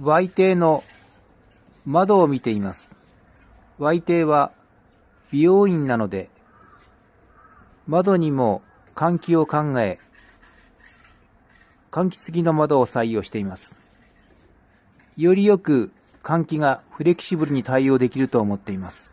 Y 邸の窓を見ています。Y 邸は美容院なので、窓にも換気を考え、換気付きの窓を採用しています。よりよく換気がフレキシブルに対応できると思っています。